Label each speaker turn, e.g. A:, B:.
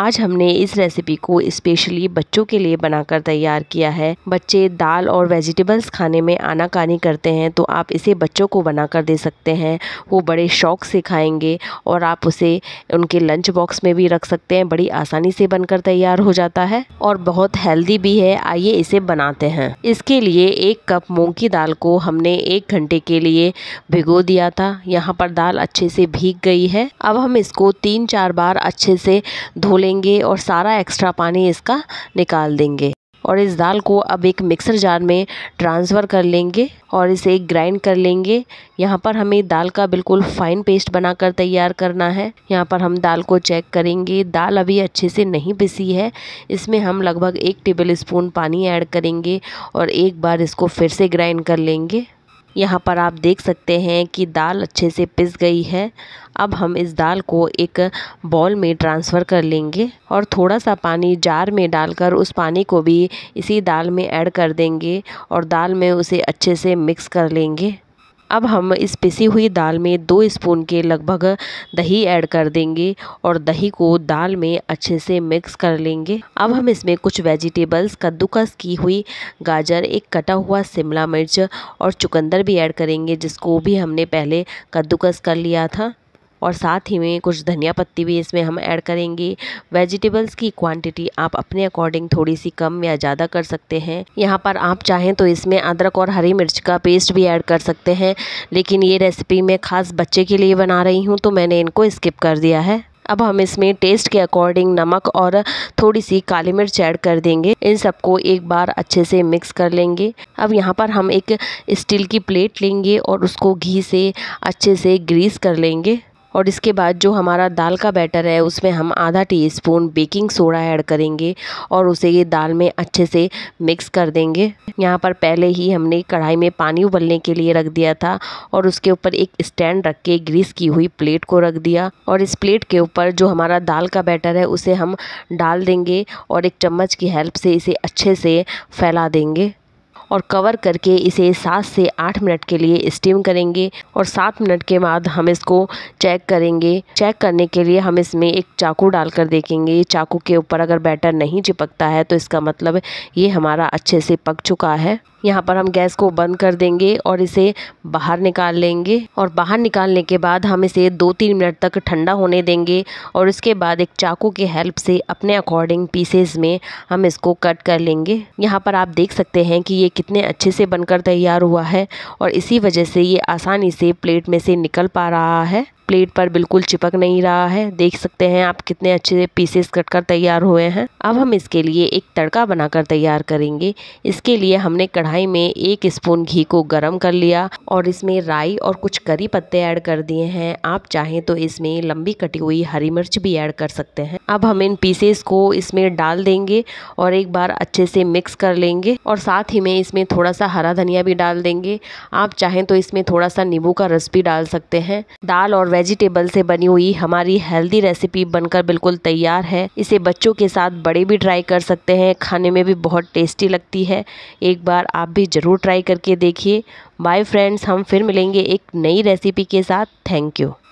A: आज हमने इस रेसिपी को स्पेशली बच्चों के लिए बनाकर तैयार किया है बच्चे दाल और वेजिटेबल्स खाने में आनाकानी करते हैं तो आप इसे बच्चों को बनाकर दे सकते हैं वो बड़े शौक से खाएंगे और आप उसे उनके लंच बॉक्स में भी रख सकते हैं बड़ी आसानी से बनकर तैयार हो जाता है और बहुत हेल्दी भी है आइए इसे बनाते हैं इसके लिए एक कप मूँग की दाल को हमने एक घंटे के लिए भिगो दिया था यहाँ पर दाल अच्छे से भीग गई है अब हम इसको तीन चार बार अच्छे से धो लेंगे और सारा एक्स्ट्रा पानी इसका निकाल देंगे और इस दाल को अब एक मिक्सर जार में ट्रांसफ़र कर लेंगे और इसे ग्राइंड कर लेंगे यहाँ पर हमें दाल का बिल्कुल फाइन पेस्ट बनाकर तैयार करना है यहाँ पर हम दाल को चेक करेंगे दाल अभी अच्छे से नहीं पिसी है इसमें हम लगभग एक टेबल स्पून पानी ऐड करेंगे और एक बार इसको फिर से ग्राइंड कर लेंगे यहाँ पर आप देख सकते हैं कि दाल अच्छे से पिस गई है अब हम इस दाल को एक बॉल में ट्रांसफ़र कर लेंगे और थोड़ा सा पानी जार में डालकर उस पानी को भी इसी दाल में ऐड कर देंगे और दाल में उसे अच्छे से मिक्स कर लेंगे अब हम इस पिसी हुई दाल में दो स्पून के लगभग दही ऐड कर देंगे और दही को दाल में अच्छे से मिक्स कर लेंगे अब हम इसमें कुछ वेजिटेबल्स कद्दूकस की हुई गाजर एक कटा हुआ शिमला मिर्च और चुकंदर भी ऐड करेंगे जिसको भी हमने पहले कद्दूकस कर लिया था और साथ ही में कुछ धनिया पत्ती भी इसमें हम ऐड करेंगे वेजिटेबल्स की क्वांटिटी आप अपने अकॉर्डिंग थोड़ी सी कम या ज़्यादा कर सकते हैं यहाँ पर आप चाहें तो इसमें अदरक और हरी मिर्च का पेस्ट भी ऐड कर सकते हैं लेकिन ये रेसिपी मैं ख़ास बच्चे के लिए बना रही हूँ तो मैंने इनको स्किप कर दिया है अब हम इसमें टेस्ट के अकॉर्डिंग नमक और थोड़ी सी काली मिर्च ऐड कर देंगे इन सबको एक बार अच्छे से मिक्स कर लेंगे अब यहाँ पर हम एक स्टील की प्लेट लेंगे और उसको घी से अच्छे से ग्रीस कर लेंगे और इसके बाद जो हमारा दाल का बैटर है उसमें हम आधा टीस्पून बेकिंग सोडा ऐड करेंगे और उसे ये दाल में अच्छे से मिक्स कर देंगे यहाँ पर पहले ही हमने कढ़ाई में पानी उबलने के लिए रख दिया था और उसके ऊपर एक स्टैंड रख के ग्रीस की हुई प्लेट को रख दिया और इस प्लेट के ऊपर जो हमारा दाल का बैटर है उसे हम डाल देंगे और एक चम्मच की हेल्प से इसे अच्छे से फैला देंगे और कवर करके इसे सात से आठ मिनट के लिए स्टीम करेंगे और सात मिनट के बाद हम इसको चेक करेंगे चेक करने के लिए हम इसमें एक चाकू डालकर देखेंगे चाकू के ऊपर अगर बैटर नहीं चिपकता है तो इसका मतलब ये हमारा अच्छे से पक चुका है यहाँ पर हम गैस को बंद कर देंगे और इसे बाहर निकाल लेंगे और बाहर निकालने के बाद हम इसे दो तीन मिनट तक ठंडा होने देंगे और इसके बाद एक चाकू के हेल्प से अपने अकॉर्डिंग पीसेस में हम इसको कट कर लेंगे यहाँ पर आप देख सकते हैं कि ये कितने अच्छे से बनकर तैयार हुआ है और इसी वजह से ये आसानी से प्लेट में से निकल पा रहा है प्लेट पर बिल्कुल चिपक नहीं रहा है देख सकते हैं आप कितने अच्छे पीसेस कट कर तैयार हुए हैं अब हम इसके लिए एक तड़का बनाकर तैयार करेंगे इसके लिए हमने कढ़ाई में एक स्पून घी को गरम कर लिया और इसमें राई और कुछ करी पत्ते ऐड कर दिए हैं आप चाहें तो इसमें लंबी कटी हुई हरी मिर्च भी ऐड कर सकते हैं अब हम इन पीसेस को इसमें डाल देंगे और एक बार अच्छे से मिक्स कर लेंगे और साथ ही में इसमें थोड़ा सा हरा धनिया भी डाल देंगे आप चाहें तो इसमें थोड़ा सा नींबू का रस भी डाल सकते हैं दाल और वेजिटेबल से बनी हुई हमारी हेल्दी रेसिपी बनकर बिल्कुल तैयार है इसे बच्चों के साथ बड़े भी ट्राई कर सकते हैं खाने में भी बहुत टेस्टी लगती है एक बार आप भी ज़रूर ट्राई करके देखिए बाय फ्रेंड्स हम फिर मिलेंगे एक नई रेसिपी के साथ थैंक यू